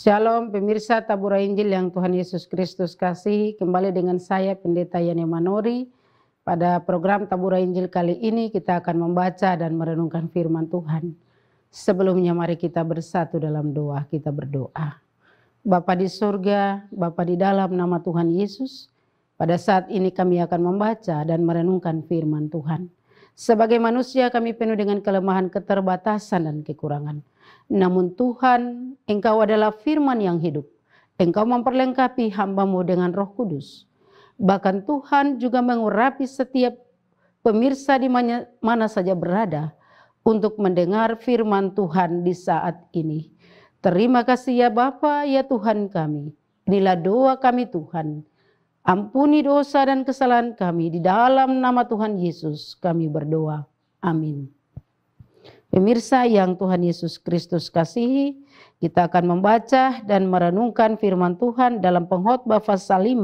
Shalom pemirsa Tabura Injil yang Tuhan Yesus Kristus kasih. Kembali dengan saya Pendeta Yani Manori. Pada program Tabura Injil kali ini kita akan membaca dan merenungkan firman Tuhan. Sebelumnya mari kita bersatu dalam doa, kita berdoa. Bapa di surga, Bapa di dalam nama Tuhan Yesus, pada saat ini kami akan membaca dan merenungkan firman Tuhan. Sebagai manusia kami penuh dengan kelemahan, keterbatasan dan kekurangan. Namun Tuhan, Engkau adalah firman yang hidup. Engkau memperlengkapi hambamu dengan roh kudus. Bahkan Tuhan juga mengurapi setiap pemirsa di mana, mana saja berada untuk mendengar firman Tuhan di saat ini. Terima kasih ya Bapa, ya Tuhan kami. Inilah doa kami Tuhan. Ampuni dosa dan kesalahan kami di dalam nama Tuhan Yesus kami berdoa. Amin. Pemirsa yang Tuhan Yesus Kristus kasihi, kita akan membaca dan merenungkan firman Tuhan dalam pengkhotbah pasal 5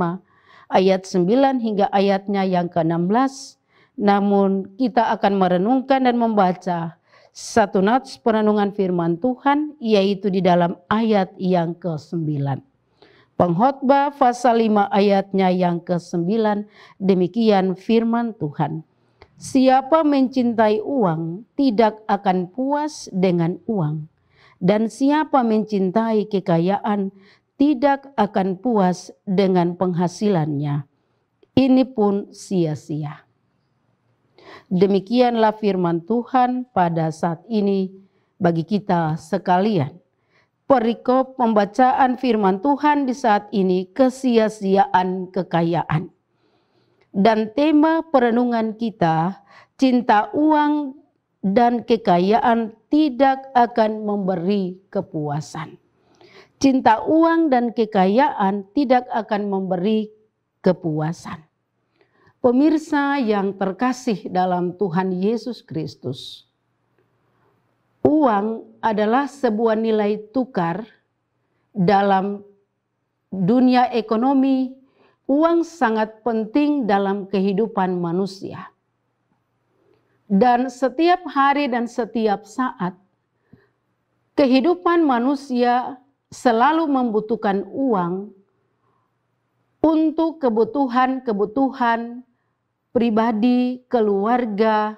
ayat 9 hingga ayatnya yang ke-16. Namun kita akan merenungkan dan membaca satu nats perenungan firman Tuhan yaitu di dalam ayat yang ke-9. Pengkhotbah pasal 5 ayatnya yang ke-9 demikian firman Tuhan. Siapa mencintai uang tidak akan puas dengan uang dan siapa mencintai kekayaan tidak akan puas dengan penghasilannya. Ini pun sia-sia. Demikianlah firman Tuhan pada saat ini bagi kita sekalian perikop pembacaan firman Tuhan di saat ini kesia-siaan kekayaan. Dan tema perenungan kita, cinta uang dan kekayaan tidak akan memberi kepuasan. Cinta uang dan kekayaan tidak akan memberi kepuasan. Pemirsa yang terkasih dalam Tuhan Yesus Kristus, uang adalah sebuah nilai tukar dalam dunia ekonomi. Uang sangat penting dalam kehidupan manusia. Dan setiap hari dan setiap saat kehidupan manusia selalu membutuhkan uang untuk kebutuhan-kebutuhan pribadi, keluarga,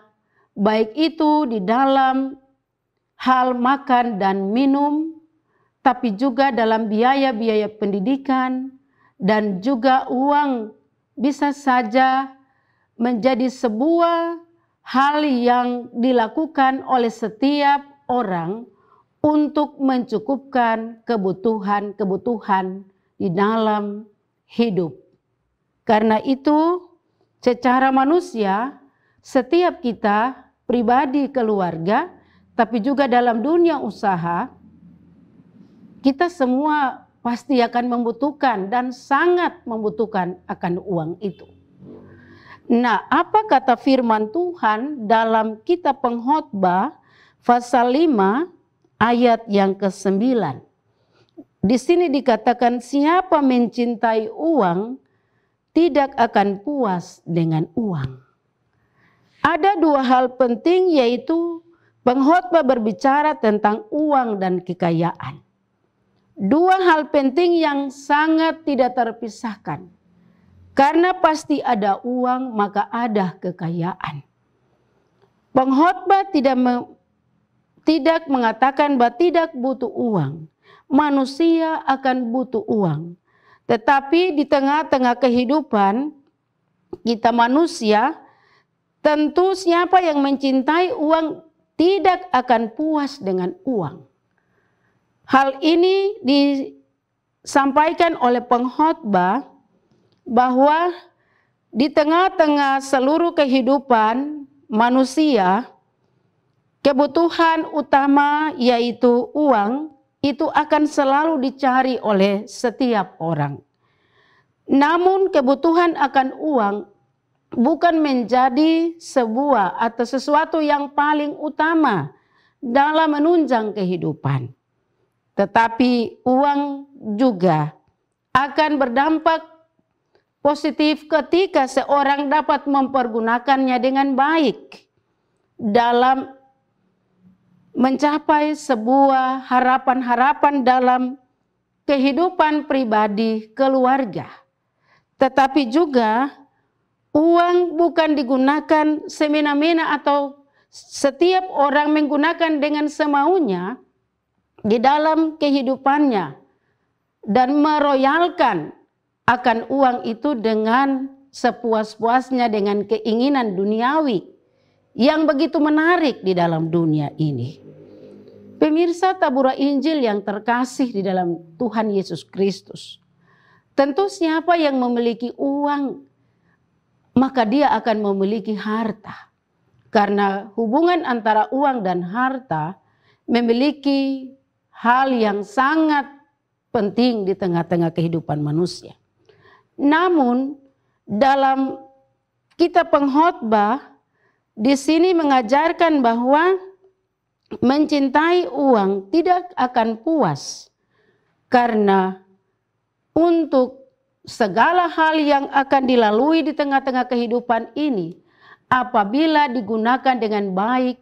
baik itu di dalam hal makan dan minum, tapi juga dalam biaya-biaya pendidikan dan juga uang bisa saja menjadi sebuah hal yang dilakukan oleh setiap orang untuk mencukupkan kebutuhan-kebutuhan di dalam hidup. Karena itu, secara manusia, setiap kita, pribadi, keluarga, tapi juga dalam dunia usaha, kita semua pasti akan membutuhkan dan sangat membutuhkan akan uang itu. Nah, apa kata firman Tuhan dalam kitab pengkhotbah pasal 5 ayat yang ke-9? Di sini dikatakan siapa mencintai uang tidak akan puas dengan uang. Ada dua hal penting yaitu Pengkhotbah berbicara tentang uang dan kekayaan. Dua hal penting yang sangat tidak terpisahkan. Karena pasti ada uang, maka ada kekayaan. Pengkhotbah tidak me, tidak mengatakan bahwa tidak butuh uang. Manusia akan butuh uang. Tetapi di tengah-tengah kehidupan kita manusia, tentu siapa yang mencintai uang tidak akan puas dengan uang. Hal ini disampaikan oleh pengkhotbah bahwa di tengah-tengah seluruh kehidupan manusia, kebutuhan utama yaitu uang itu akan selalu dicari oleh setiap orang. Namun kebutuhan akan uang bukan menjadi sebuah atau sesuatu yang paling utama dalam menunjang kehidupan. Tetapi uang juga akan berdampak positif ketika seorang dapat mempergunakannya dengan baik dalam mencapai sebuah harapan-harapan dalam kehidupan pribadi keluarga. Tetapi juga uang bukan digunakan semena-mena atau setiap orang menggunakan dengan semaunya di dalam kehidupannya dan meroyalkan akan uang itu dengan sepuas-puasnya dengan keinginan duniawi yang begitu menarik di dalam dunia ini. Pemirsa tabura Injil yang terkasih di dalam Tuhan Yesus Kristus. Tentu siapa yang memiliki uang maka dia akan memiliki harta. Karena hubungan antara uang dan harta memiliki hal yang sangat penting di tengah-tengah kehidupan manusia. Namun dalam kita pengkhotbah di sini mengajarkan bahwa mencintai uang tidak akan puas karena untuk segala hal yang akan dilalui di tengah-tengah kehidupan ini apabila digunakan dengan baik,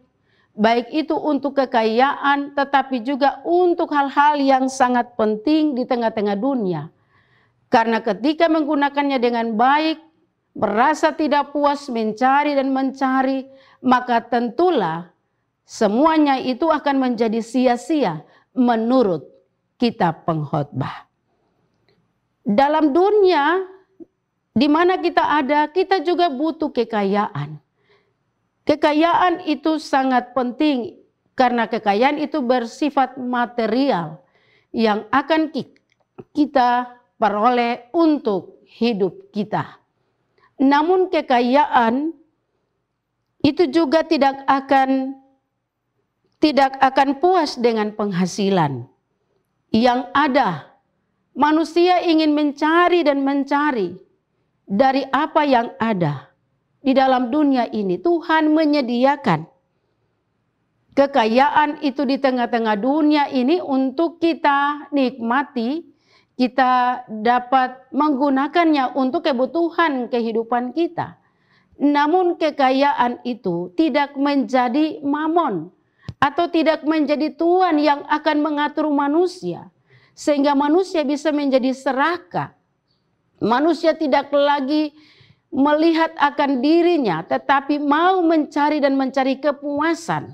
baik itu untuk kekayaan tetapi juga untuk hal-hal yang sangat penting di tengah-tengah dunia. Karena ketika menggunakannya dengan baik, merasa tidak puas mencari dan mencari, maka tentulah semuanya itu akan menjadi sia-sia menurut kitab pengkhotbah dalam dunia di mana kita ada, kita juga butuh kekayaan. Kekayaan itu sangat penting karena kekayaan itu bersifat material yang akan kita peroleh untuk hidup kita. Namun kekayaan itu juga tidak akan tidak akan puas dengan penghasilan yang ada Manusia ingin mencari dan mencari dari apa yang ada di dalam dunia ini. Tuhan menyediakan kekayaan itu di tengah-tengah dunia ini untuk kita nikmati, kita dapat menggunakannya untuk kebutuhan kehidupan kita. Namun kekayaan itu tidak menjadi mamon atau tidak menjadi Tuhan yang akan mengatur manusia sehingga manusia bisa menjadi seraka. Manusia tidak lagi melihat akan dirinya, tetapi mau mencari dan mencari kepuasan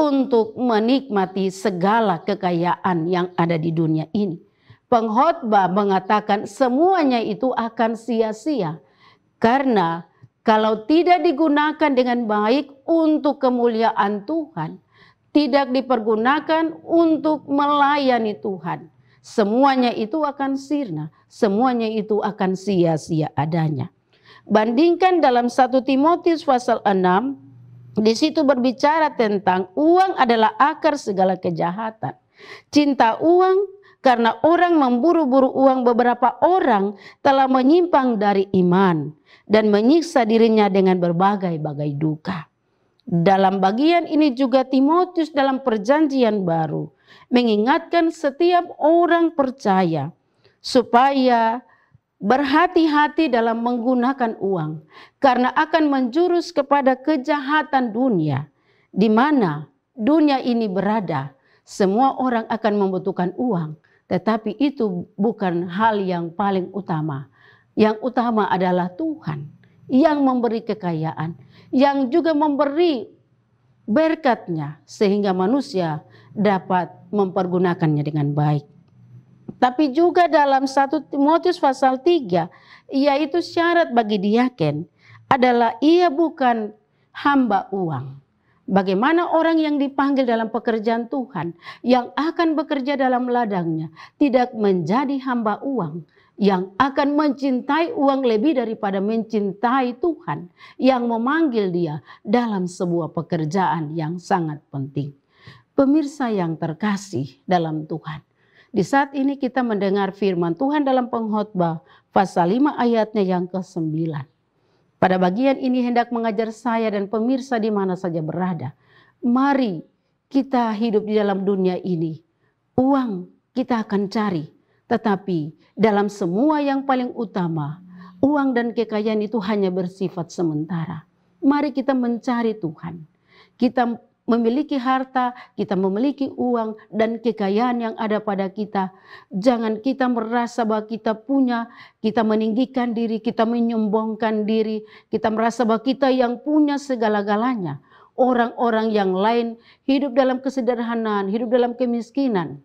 untuk menikmati segala kekayaan yang ada di dunia ini. Pengkhotbah mengatakan semuanya itu akan sia-sia karena kalau tidak digunakan dengan baik untuk kemuliaan Tuhan, tidak dipergunakan untuk melayani Tuhan, Semuanya itu akan sirna, semuanya itu akan sia-sia adanya. Bandingkan dalam satu Timotius pasal 6, di situ berbicara tentang uang adalah akar segala kejahatan. Cinta uang karena orang memburu-buru uang beberapa orang telah menyimpang dari iman dan menyiksa dirinya dengan berbagai-bagai duka. Dalam bagian ini juga Timotius dalam perjanjian baru mengingatkan setiap orang percaya supaya berhati-hati dalam menggunakan uang karena akan menjurus kepada kejahatan dunia di mana dunia ini berada. Semua orang akan membutuhkan uang, tetapi itu bukan hal yang paling utama. Yang utama adalah Tuhan yang memberi kekayaan, yang juga memberi berkatnya sehingga manusia dapat mempergunakannya dengan baik. Tapi juga dalam satu Timotius pasal 3, yaitu syarat bagi diaken adalah ia bukan hamba uang. Bagaimana orang yang dipanggil dalam pekerjaan Tuhan, yang akan bekerja dalam ladangnya, tidak menjadi hamba uang, yang akan mencintai uang lebih daripada mencintai Tuhan yang memanggil dia dalam sebuah pekerjaan yang sangat penting. Pemirsa yang terkasih dalam Tuhan. Di saat ini kita mendengar firman Tuhan dalam pengkhotbah pasal 5 ayatnya yang ke-9. Pada bagian ini hendak mengajar saya dan pemirsa di mana saja berada. Mari kita hidup di dalam dunia ini. Uang kita akan cari, tetapi dalam semua yang paling utama, uang dan kekayaan itu hanya bersifat sementara. Mari kita mencari Tuhan. Kita memiliki harta, kita memiliki uang dan kekayaan yang ada pada kita. Jangan kita merasa bahwa kita punya, kita meninggikan diri, kita menyombongkan diri, kita merasa bahwa kita yang punya segala-galanya. Orang-orang yang lain hidup dalam kesederhanaan, hidup dalam kemiskinan.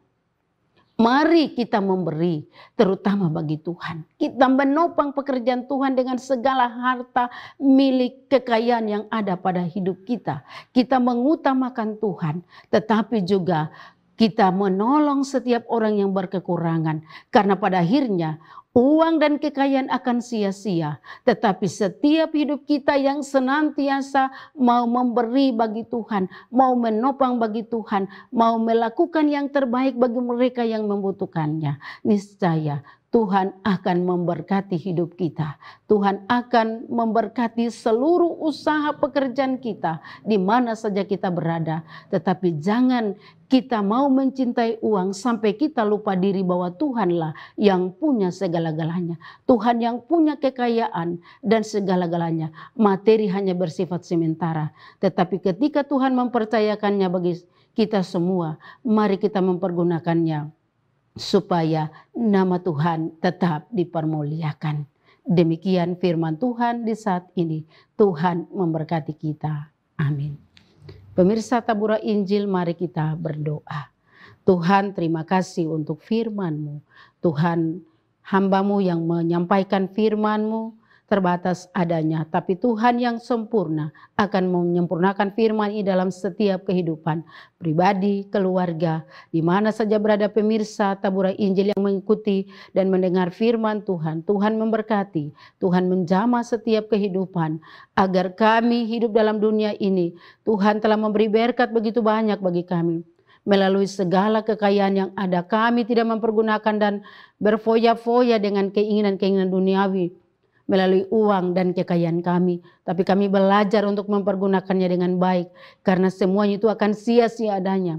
Mari kita memberi, terutama bagi Tuhan. Kita menopang pekerjaan Tuhan dengan segala harta milik kekayaan yang ada pada hidup kita. Kita mengutamakan Tuhan, tetapi juga kita menolong setiap orang yang berkekurangan, karena pada akhirnya uang dan kekayaan akan sia-sia. Tetapi setiap hidup kita yang senantiasa mau memberi bagi Tuhan, mau menopang bagi Tuhan, mau melakukan yang terbaik bagi mereka yang membutuhkannya. Niscaya Tuhan akan memberkati hidup kita. Tuhan akan memberkati seluruh usaha pekerjaan kita di mana saja kita berada. Tetapi jangan kita mau mencintai uang sampai kita lupa diri bahwa Tuhanlah yang punya segala-galanya. Tuhan yang punya kekayaan dan segala-galanya. Materi hanya bersifat sementara. Tetapi ketika Tuhan mempercayakannya bagi kita semua, mari kita mempergunakannya supaya nama Tuhan tetap dipermuliakan. Demikian firman Tuhan di saat ini. Tuhan memberkati kita. Amin. Pemirsa Tabura Injil, mari kita berdoa. Tuhan terima kasih untuk firman-Mu. Tuhan hambamu yang menyampaikan firman-Mu, terbatas adanya, tapi Tuhan yang sempurna akan menyempurnakan firman ini dalam setiap kehidupan pribadi, keluarga, di mana saja berada pemirsa taburan Injil yang mengikuti dan mendengar firman Tuhan. Tuhan memberkati, Tuhan menjama setiap kehidupan agar kami hidup dalam dunia ini. Tuhan telah memberi berkat begitu banyak bagi kami melalui segala kekayaan yang ada. Kami tidak mempergunakan dan berfoya-foya dengan keinginan-keinginan duniawi melalui uang dan kekayaan kami. Tapi kami belajar untuk mempergunakannya dengan baik karena semuanya itu akan sia-sia adanya.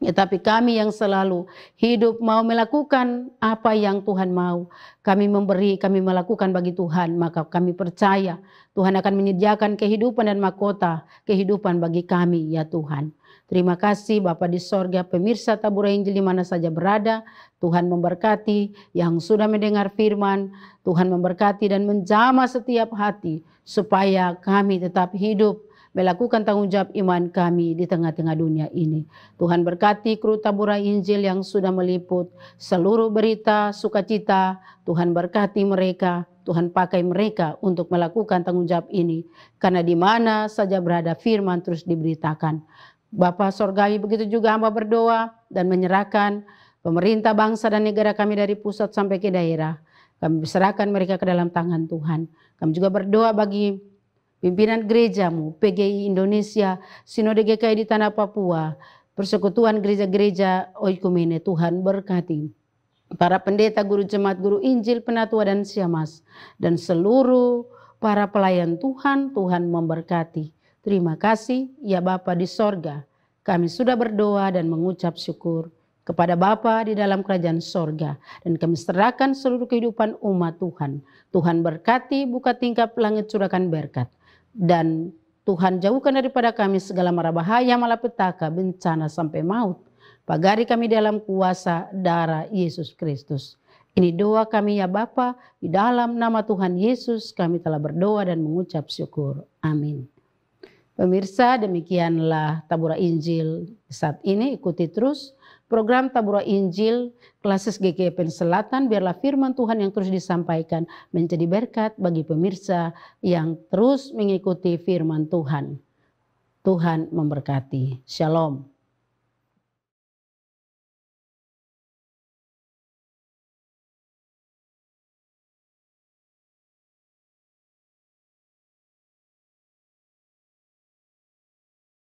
Ya, tapi kami yang selalu hidup mau melakukan apa yang Tuhan mau. Kami memberi, kami melakukan bagi Tuhan. Maka kami percaya Tuhan akan menyediakan kehidupan dan mahkota kehidupan bagi kami ya Tuhan. Terima kasih Bapak di sorga, pemirsa Tabura Injil di mana saja berada. Tuhan memberkati yang sudah mendengar firman. Tuhan memberkati dan menjamah setiap hati supaya kami tetap hidup melakukan tanggung jawab iman kami di tengah-tengah dunia ini. Tuhan berkati kru tabura Injil yang sudah meliput seluruh berita sukacita. Tuhan berkati mereka, Tuhan pakai mereka untuk melakukan tanggung jawab ini. Karena di mana saja berada firman terus diberitakan. Bapak Sorgawi begitu juga hamba berdoa dan menyerahkan pemerintah bangsa dan negara kami dari pusat sampai ke daerah. Kami serahkan mereka ke dalam tangan Tuhan. Kami juga berdoa bagi pimpinan gerejamu, PGI Indonesia, Sinode GKI di Tanah Papua, persekutuan gereja-gereja Oikumene, Tuhan berkati. Para pendeta, guru jemaat, guru Injil, penatua dan siamas, dan seluruh para pelayan Tuhan, Tuhan memberkati. Terima kasih ya Bapa di sorga. Kami sudah berdoa dan mengucap syukur kepada Bapa di dalam kerajaan sorga. Dan kami serahkan seluruh kehidupan umat Tuhan. Tuhan berkati, buka tingkap langit curahkan berkat. Dan Tuhan jauhkan daripada kami segala mara bahaya, malapetaka, bencana sampai maut. Pagari kami dalam kuasa darah Yesus Kristus. Ini doa kami ya Bapa, di dalam nama Tuhan Yesus kami telah berdoa dan mengucap syukur. Amin. Pemirsa, demikianlah Tabura Injil saat ini. Ikuti terus program Tabura Injil Klasis GKP Selatan. Biarlah firman Tuhan yang terus disampaikan menjadi berkat bagi pemirsa yang terus mengikuti firman Tuhan. Tuhan memberkati. Shalom.